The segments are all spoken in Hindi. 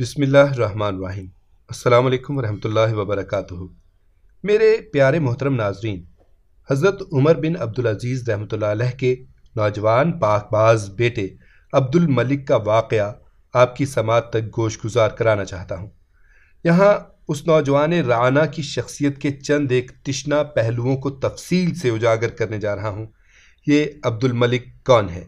बिसमीम् अल्लाम वरहमल वबरक मेरे प्यारे मोहतरम नाजरीन हज़रत उमर बिन अब्दुल अज़ीज़ रहमत के नौजवान पाकबाज बेटे अब्दुल मलिक का वाक़ आपकी समात तक गोश गुजार कराना चाहता हूँ यहाँ उस नौजवान राना की शख्सियत के चंद एक तिश्ना पहलुओं को तफसील से उजागर करने जा रहा हूँ ये अब्दुल मलिक कौन है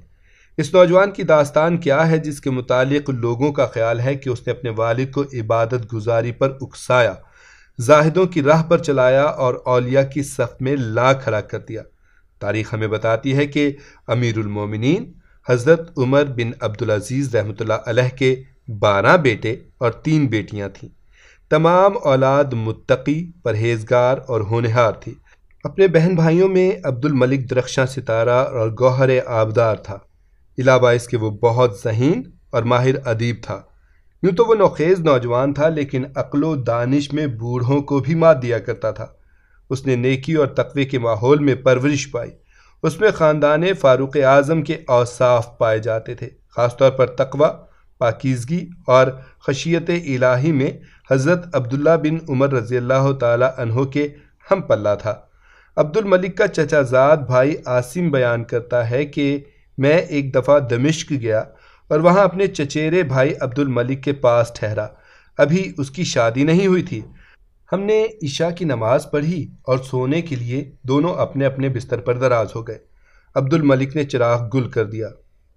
इस नौजवान की दास्तान क्या है जिसके मुतालिक लोगों का ख्याल है कि उसने अपने वालिद को इबादत गुजारी पर उकसाया जाहिदों की राह पर चलाया और अलिया की सफ में ला खड़ा कर दिया तारीख हमें बताती है कि अमीरमिन हज़रत उमर बिन अब्दुलज़ीज़ रहमत के बारह बेटे और तीन बेटियां थीं तमाम औलाद मुत्तकी परहेजगार और होनहार थी अपने बहन भाइयों में अब्दुल मलिक दरख्शां सितारा और गौहर आबदार था इलाबाइस के वो बहुत जहीन और माहिर अदीब था यूँ तो वो नौखेज़ नौजवान था लेकिन अक्लो दानिश में बूढ़ों को भी मात दिया करता था उसने नेकी और तकवे के माहौल में परवरिश पाई उसमें ख़ानदान फ़ारूक आज़म के औसाफ पाए जाते थे ख़ासतौर पर तकवा पाकिजगी और खशियत इलाही में हज़रत अब्दुल्ला बिन उमर रज़ी अल्लाह तहों के हम पल्ला था अब्दुल मलिक का चचाजाद भाई आसिम बयान करता है कि मैं एक दफ़ा दमिश्क गया और वहाँ अपने चचेरे भाई अब्दुल मलिक के पास ठहरा अभी उसकी शादी नहीं हुई थी हमने ईशा की नमाज़ पढ़ी और सोने के लिए दोनों अपने अपने बिस्तर पर दराज हो गए अब्दुल मलिक ने चिराग गुल कर दिया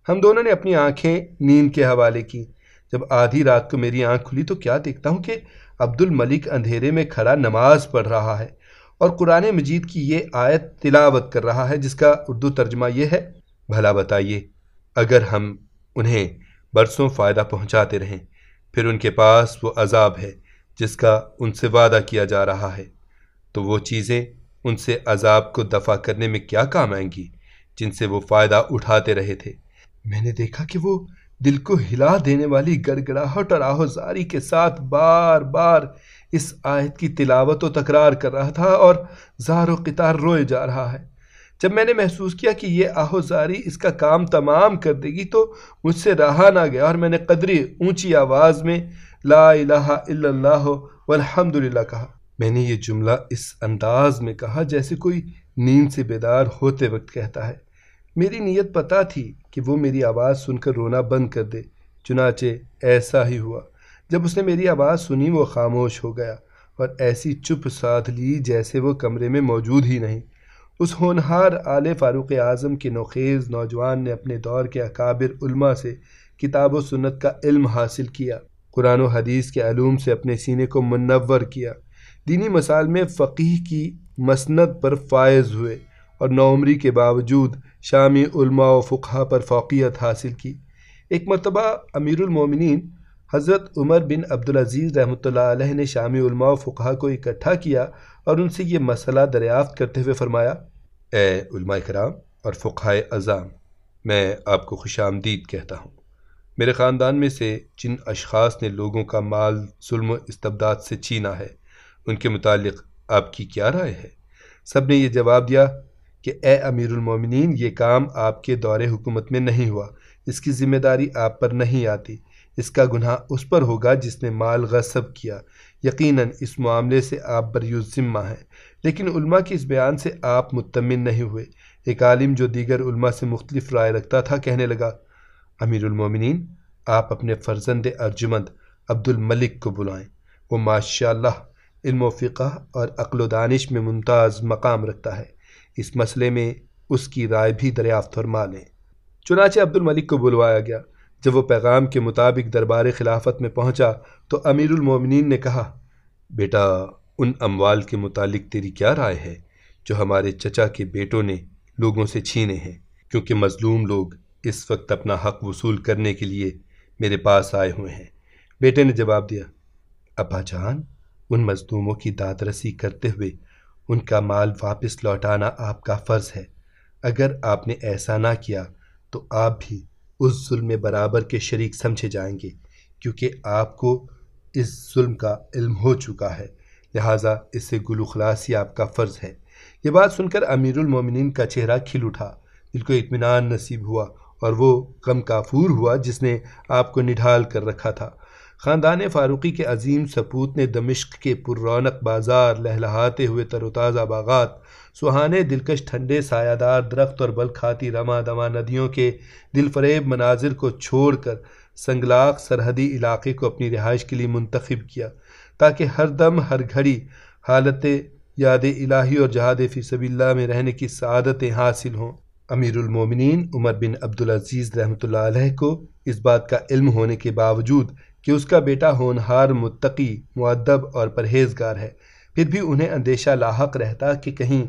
हम दोनों ने अपनी आंखें नींद के हवाले की जब आधी रात को मेरी आंख खुली तो क्या देखता हूँ कि अब्दुल मलिक अंधेरे में खड़ा नमाज पढ़ रहा है और कुरान मजीद की ये आयत तिलावत कर रहा है जिसका उर्दू तर्जमा यह है भला बताइए अगर हम उन्हें बरसों फ़ायदा पहुंचाते रहें फिर उनके पास वो अजाब है जिसका उनसे वादा किया जा रहा है तो वो चीज़ें उनसे अजाब को दफ़ा करने में क्या काम आएंगी जिनसे वो फ़ायदा उठाते रहे थे मैंने देखा कि वो दिल को हिला देने वाली गड़गड़ाहट और आहोजारी के साथ बार बार इस आयत की तिलावत व तकरार कर रहा था और जारो कितार रोए जा रहा है जब मैंने महसूस किया कि ये आहोजारी इसका काम तमाम कर देगी तो मुझसे रहा ना गया और मैंने कदरी ऊंची आवाज़ में ला इलाहा इल्लल्लाह वल्हम्दुलिल्लाह कहा मैंने ये जुमला इस अंदाज में कहा जैसे कोई नींद से बेदार होते वक्त कहता है मेरी नीयत पता थी कि वो मेरी आवाज़ सुनकर रोना बंद कर दे चुनाचे ऐसा ही हुआ जब उसने मेरी आवाज़ सुनी वो खामोश हो गया और ऐसी चुप साध ली जैसे वो कमरे में मौजूद ही नहीं उस होनहार आल फ़ारूक आज़म के नोखेज़ नौजवान ने अपने दौर के अकाबिर उल्मा से किताब व सुन्नत का इल्म हासिल किया कुरान हदीस के आलूम से अपने सीने को मुनवर किया दीनी मसाल में फ़कीह की मसनत पर फायज़ हुए और नौमरी के बावजूद शामी उल्मा व फ़ुहा पर फ़ौकियत हासिल की एक मरतबा अमीरमिन हज़रत उमर बिन अब्दुलज़ीज़ रहमत ने शामी उल्मा को इकट्ठा किया और उनसे ये मसला दरियाफ़त करते हुए फरमाया एलमा कराम और फ़ुकाए अज़ाम मैं आपको खुश आमदीद कहता हूँ मेरे ख़ानदान में से जिन अशास ने लोगों का माल जुल्म इस्तबदाद से छीना है उनके मतलब आपकी क्या राय है सब ने यह जवाब दिया कि ए अमीरमिन ये काम आपके दौरे हुकूमत में नहीं हुआ इसकी ज़िम्मेदारी आप पर नहीं आती इसका गुनाह उस पर होगा जिसने माल गसब किया यकीनन इस मामले से आप बरयुज़िम्मा हैं लेकिन उल्मा के इस बयान से आप मुतमिन नहीं हुए एक आलिम जो दीगर उल्मा से मुख्तलिफ राय रखता था कहने लगा अमीरमिन आप अपने फर्जंद अर्जुमंद अब्दुल मलिक को बुलाएं वो माशा इल्म फ़िका और अक्ल दानिश में मुमताज़ मकाम रखता है इस मसले में उसकी राय भी दरियाफ्त फरमा लें चुनाचे अब्दुल मलिक को बुलवाया गया जब वो पैगाम के मुताबिक दरबार खिलाफत में पहुंचा तो अमीरमिन ने कहा बेटा उन अमवाल के मुतालिक तेरी क्या राय है जो हमारे चचा के बेटों ने लोगों से छीने हैं क्योंकि मज़लूम लोग इस वक्त अपना हक वसूल करने के लिए मेरे पास आए हुए हैं बेटे ने जवाब दिया अब्बा जान उन मजलूमों की दादरसी करते हुए उनका माल वापस लौटाना आपका फ़र्ज़ है अगर आपने ऐसा ना किया तो आप भी उस जुल्म बराबर के शरीक समझे जाएंगे क्योंकि आपको इस जुल्म का इल्म हो चुका है लिहाजा इससे ही आपका फ़र्ज़ है ये बात सुनकर अमीरमिन का चेहरा खिल उठा दिल को इतमान नसीब हुआ और वो कम काफूर हुआ जिसने आपको निढाल कर रखा था ख़ानदान फ़ारूक़ी के अजीम सपूत ने दमिश्क के रौनक बाज़ार लहलहाते हुए तरोताज़ा बागात सुहाने दिलकश ठंडे सायादार दरख्त और बल खाती रमा दमा नदियों के दिलफरेब मनाजिर को छोड़ कर संगलाक सरहदी इलाके को अपनी रिहाइश के लिए मुंतखब किया ताकि हर दम हर घड़ी हालत याद इलाही और जहाद फ़िसबिल्ला में रहने की सदतें हासिल हों अमीरमिन उमर बिन अब्दुलज़ीज़ रहमत को इस बात का इल्म होने के बावजूद कि उसका बेटा होनहार मुतकी मुद्दब और परहेजगार है फिर भी उन्हें अंदेशा लाक रहता कि कहीं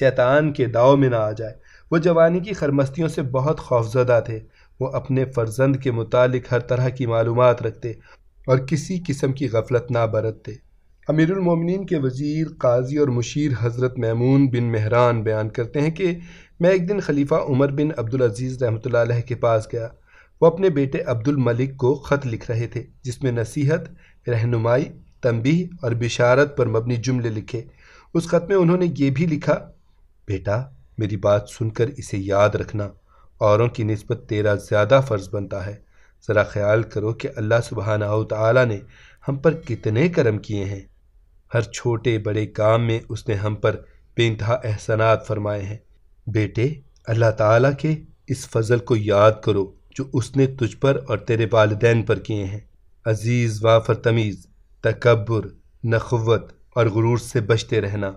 शैतान के दाव में ना आ जाए वो जवानी की खरमस्तियों से बहुत खौफजदा थे वो अपने फर्जंद के मुतालिक हर तरह की मालूम रखते और किसी किस्म की गफलत ना बरतते अमीरमिन के वज़ीर काजी और मुशीर हज़रत मैमून बिन मेहरान बयान करते हैं कि मैं एक दिन खलीफा उमर बिन अब्दुलज़ीज़ रहमत के पास गया वो अपने बेटे अब्दुल मलिक को ख़त लिख रहे थे जिसमें नसीहत रहनुमाई तंबी और बिशारत पर मबनी जुमले लिखे उस ख़त में उन्होंने ये भी लिखा बेटा मेरी बात सुनकर इसे याद रखना औरों की नस्बत तेरा ज़्यादा फ़र्ज़ बनता है ज़रा ख्याल करो कि अल्लाह सुबहाना ताली ने हम पर कितने करम किए हैं हर छोटे बड़े काम में उसने हम पर बेनतहा एहसानात फरमाए हैं बेटे अल्लाह ताला के इस फजल को याद करो जो उसने तुझ पर और तेरे वालदेन पर किए हैं अजीज़ वाफर तमीज़ तकबर नखवत और गुरूर से बचते रहना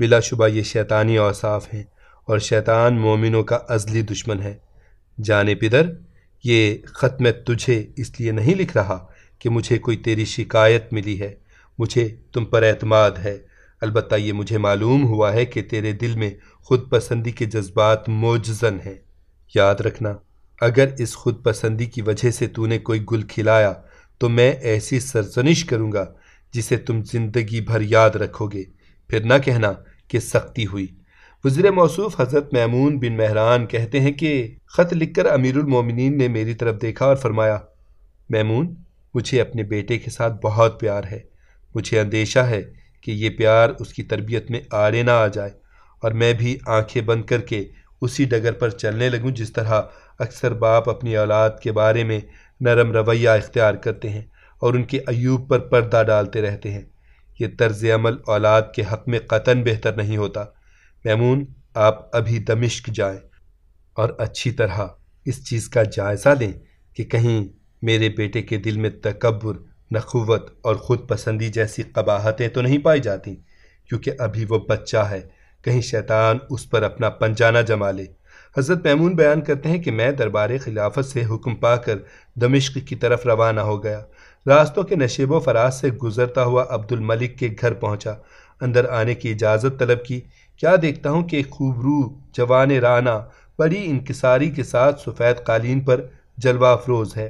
बिलाशुबा ये शैतानी औसाफ हैं और शैतान मोमिनों का अजली दुश्मन है जाने पिदर ये ख़त मैं तुझे इसलिए नहीं लिख रहा कि मुझे कोई तेरी शिकायत मिली है मुझे तुम पर एतमाद है अलबत्त ये मुझे मालूम हुआ है कि तेरे दिल में खुद पसंदी के जज्बात मोजन हैं याद रखना अगर इस खुद पसंदी की वजह से तूने कोई गुल खिलाया तो मैं ऐसी सरजनिश करूँगा जिसे तुम जिंदगी भर याद रखोगे फिर ना कहना कि सख्ती हुई वजीर मौसू हज़रत मैमून बिन महरान कहते हैं कि ख़त लिखकर अमीरमिन ने मेरी तरफ देखा और फरमाया मैमून मुझे अपने बेटे के साथ बहुत प्यार है मुझे अंदेशा है कि यह प्यार उसकी तरबियत में आड़े ना आ जाए और मैं भी आंखें बंद करके उसी डगर पर चलने लगूँ जिस तरह अक्सर बाप अपनी औलाद के बारे में नरम रवैया इख्तियार करते हैं और उनके अयूब पर पर्दा डालते रहते हैं ये तर्ज अमल औलाद के हक़ में कतन बेहतर नहीं होता मैमून आप अभी दमिश्क जाए और अच्छी तरह इस चीज़ का जायज़ा लें कि कहीं मेरे बेटे के दिल में तकबर नखुवत और ख़ुद पसंदी जैसी कबाहतें तो नहीं पाई जाती क्योंकि अभी वो बच्चा है कहीं शैतान उस पर अपना पंजाना जमा ले हज़रत मैमून बयान करते हैं कि मैं दरबार खिलाफत से हुक्म पाकर दमिश्क की तरफ रवाना हो गया रास्तों के नशेब फराज से गुज़रता हुआ अब्दुल मलिक के घर पहुंचा अंदर आने की इजाज़त तलब की क्या देखता हूँ कि एक खूबरू जवान राना बड़ी इनकसारी के साथ सफ़ेद कालीन पर जलवा अफरोज़ है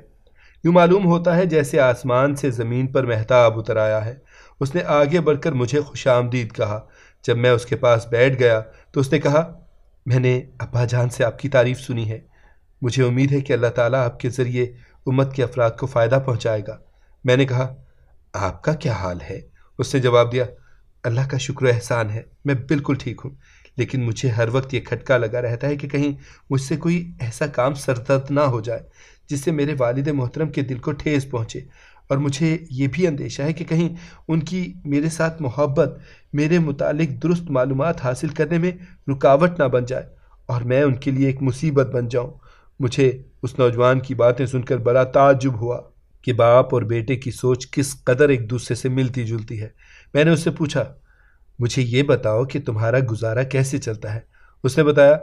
यूँ मालूम होता है जैसे आसमान से ज़मीन पर महताब उतर आया है उसने आगे बढ़कर मुझे खुश आमदीद कहा जब मैं उसके पास बैठ गया तो उसने कहा मैंने अब्बा जान से आपकी तारीफ़ सुनी है मुझे उम्मीद है कि अल्लाह ताला आपके ज़रिए उम्मत के अफराद को फ़ायदा पहुँचाएगा मैंने कहा आपका क्या हाल है उसने जवाब दिया अल्लाह का शुक्र एहसान है मैं बिल्कुल ठीक हूँ लेकिन मुझे हर वक्त ये खटका लगा रहता है कि कहीं मुझसे कोई ऐसा काम सरदर्द ना हो जाए जिससे मेरे वालिद मोहतरम के दिल को ठेस पहुँचे और मुझे ये भी अंदेशा है कि कहीं उनकी मेरे साथ मोहब्बत मेरे मुतालिक दुरुस्त मालूम हासिल करने में रुकावट ना बन जाए और मैं उनके लिए एक मुसीबत बन जाऊँ मुझे उस नौजवान की बातें सुनकर बड़ा ताजुब हुआ कि बाप और बेटे की सोच किस कदर एक दूसरे से मिलती जुलती है मैंने उससे पूछा मुझे ये बताओ कि तुम्हारा गुजारा कैसे चलता है उसने बताया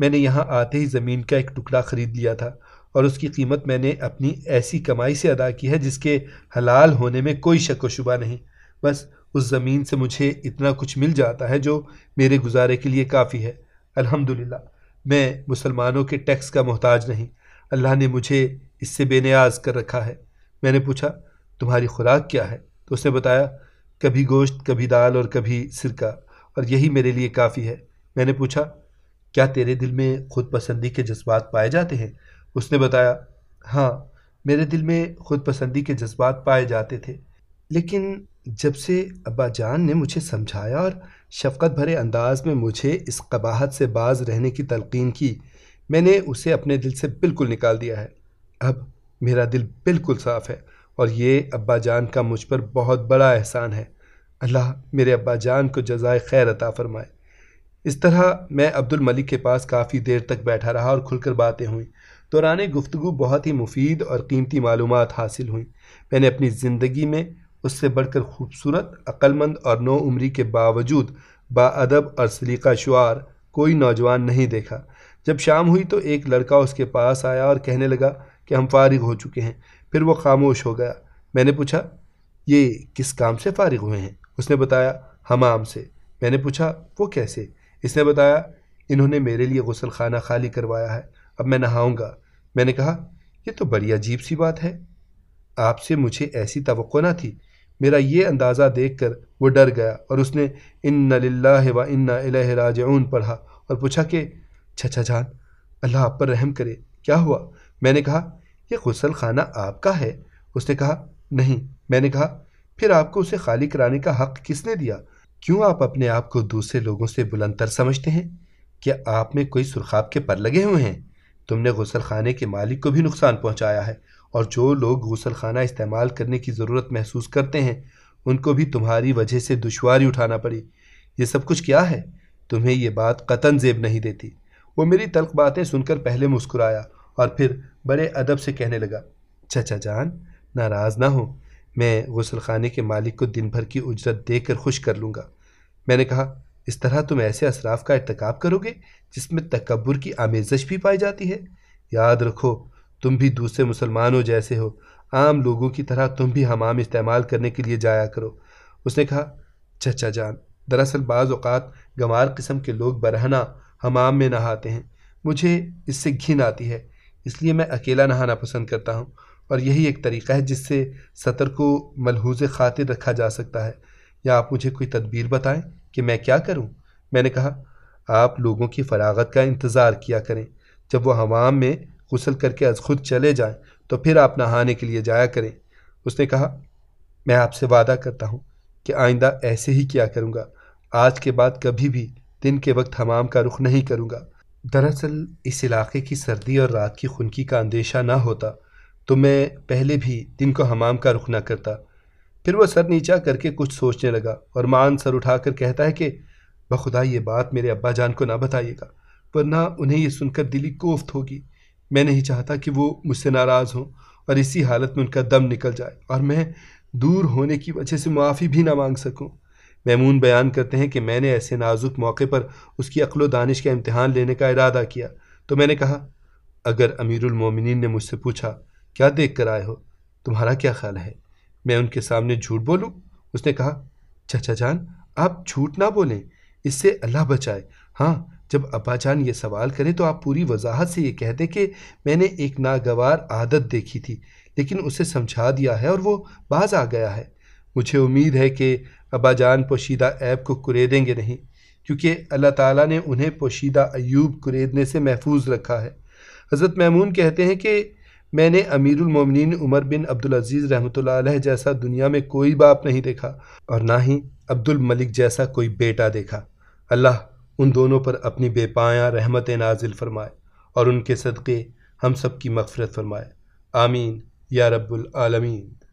मैंने यहाँ आते ही ज़मीन का एक टुकड़ा ख़रीद लिया था और उसकी कीमत मैंने अपनी ऐसी कमाई से अदा की है जिसके हलाल होने में कोई शक व शुबा नहीं बस उस ज़मीन से मुझे इतना कुछ मिल जाता है जो मेरे गुजारे के लिए काफ़ी है अल्हम्दुलिल्लाह मैं मुसलमानों के टैक्स का मोहताज नहीं अल्लाह ने मुझे इससे बेनियाज कर रखा है मैंने पूछा तुम्हारी खुराक क्या है तो उसने बताया कभी गोश्त कभी दाल और कभी सिरका और यही मेरे लिए काफ़ी है मैंने पूछा क्या तेरे दिल में खुद पसंदी के जज्बात पाए जाते हैं उसने बताया हाँ मेरे दिल में खुद पसंदी के जज्बात पाए जाते थे लेकिन जब से अब्बा जान ने मुझे समझाया और शफ़क़त भरे अंदाज में मुझे इस कबाहत से बाज रहने की तलकीन की मैंने उसे अपने दिल से बिल्कुल निकाल दिया है अब मेरा दिल बिल्कुल साफ़ है और ये अब्बा जान का मुझ पर बहुत बड़ा एहसान है अल्लाह मेरे अब्बा जान को जजाय खैर अता फरमाए इस तरह मैं अब्दुल मलिक के पास काफ़ी देर तक बैठा रहा और खुलकर बातें हुई दौरान गुफ्तु बहुत ही मुफीद और कीमती मालूम हासिल हुई मैंने अपनी ज़िंदगी में उससे बढ़कर खूबसूरत अक्लमंद और नो उम्री के बावजूद बाअदब और सलीका शुार कोई नौजवान नहीं देखा जब शाम हुई तो एक लड़का उसके पास आया और कहने लगा कि हम फारिग हो चुके हैं फिर वो खामोश हो गया मैंने पूछा ये किस काम से फारिग हुए हैं उसने बताया हमाम से मैंने पूछा वो कैसे इसने बताया इन्होंने मेरे लिए गसल खाना खाली करवाया है अब मैं नहाऊंगा मैंने कहा ये तो बड़ी अजीब सी बात है आपसे मुझे ऐसी तो ना थी मेरा ये अंदाज़ा देख कर वो डर गया और उसने इन ला व इन्ना राजऊन पढ़ा और पूछा कि छछा जान अल्लाह आप पर रहम करे क्या हुआ मैंने कहा यह गुसल खाना आपका है उसने कहा नहीं मैंने कहा फिर आपको उसे खाली कराने का हक किसने दिया क्यों आप अपने आप को दूसरे लोगों से बुलंदतर समझते हैं क्या आप में कोई सुरखाब के पर लगे हुए हैं तुमने गुसल खाने के मालिक को भी नुकसान पहुंचाया है और जो लोग गुसल खाना इस्तेमाल करने की ज़रूरत महसूस करते हैं उनको भी तुम्हारी वजह से दुशारी उठाना पड़ी ये सब कुछ क्या है तुम्हें यह बात कतन जेब नहीं देती वो मेरी तल्ख बातें सुनकर पहले मुस्कुराया और फिर बड़े अदब से कहने लगा चचा जान नाराज़ ना हो मैं गसलखाने के मालिक को दिन भर की उजरत देकर खुश कर लूँगा मैंने कहा इस तरह तुम ऐसे असराफ का इरतकब करोगे जिसमें तकबर की आमेजश भी पाई जाती है याद रखो तुम भी दूसरे मुसलमानों जैसे हो आम लोगों की तरह तुम भी हमाम इस्तेमाल करने के लिए जाया करो उसने कहा चचा जान दरअसल बाज़ात गंवार किस्म के लोग बरहना हमाम में नहाते हैं मुझे इससे घिन आती है इसलिए मैं अकेला नहाना पसंद करता हूँ और यही एक तरीका है जिससे सतर को मलहूज खातिर रखा जा सकता है या आप मुझे कोई तदबीर बताएं कि मैं क्या करूं? मैंने कहा आप लोगों की फरागत का इंतज़ार किया करें जब वो हवाम में गसल करके अज खुद चले जाएं तो फिर आप नहाने के लिए जाया करें उसने कहा मैं आपसे वादा करता हूँ कि आइंदा ऐसे ही किया करूँगा आज के बाद कभी भी दिन के वक्त हमाम का रुख नहीं करूँगा दरअसल इस इलाके की सर्दी और रात की खुनकी का अंदेशा ना होता तो मैं पहले भी दिन को हमाम का रुख ना करता फिर वह सर नीचा करके कुछ सोचने लगा और मान सर उठाकर कहता है कि बखुदा ये बात मेरे अब्बा जान को ना बताइएगा वरना उन्हें यह सुनकर दिली कोफ्त होगी मैं नहीं चाहता कि वो मुझसे नाराज़ हों और इसी हालत में उनका दम निकल जाए और मैं दूर होने की वजह से मुआफ़ी भी ना मांग सकूँ मैमून बयान करते हैं कि मैंने ऐसे नाजुक मौके पर उसकी अक्ल दानिश का इम्तहान लेने का इरादा किया तो मैंने कहा अगर अमीरमिन ने मुझसे पूछा क्या देख कर आए हो तुम्हारा क्या ख्याल है मैं उनके सामने झूठ बोलूँ उसने कहा चचा जान आप झूठ ना बोलें इससे अल्लाह बचाए हाँ जब अब्बा जान ये सवाल करें तो आप पूरी वजाहत से ये कह दें कि मैंने एक नागवार आदत देखी थी लेकिन उसे समझा दिया है और वो बाज आ गया है मुझे उम्मीद है कि अबाजान पोशीदा ऐब को कुरेदेंगे नहीं क्योंकि अल्लाह ताला ने उन्हें पोशीदा अयूब कुरेदने से महफूज रखा है हज़रत मैमून कहते हैं कि मैंने अमीरमिन उमर बिन अब्दुलज़ीज़ रहमत जैसा दुनिया में कोई बाप नहीं देखा और ना ही अब्दुल मलिक जैसा कोई बेटा देखा अल्लाह उन दोनों पर अपनी बेपाया रहमत नाजिल फरमाए और उनके सदक़े हम सब की मफ़रत फरमाए आमीन या रब्बुल आलमीन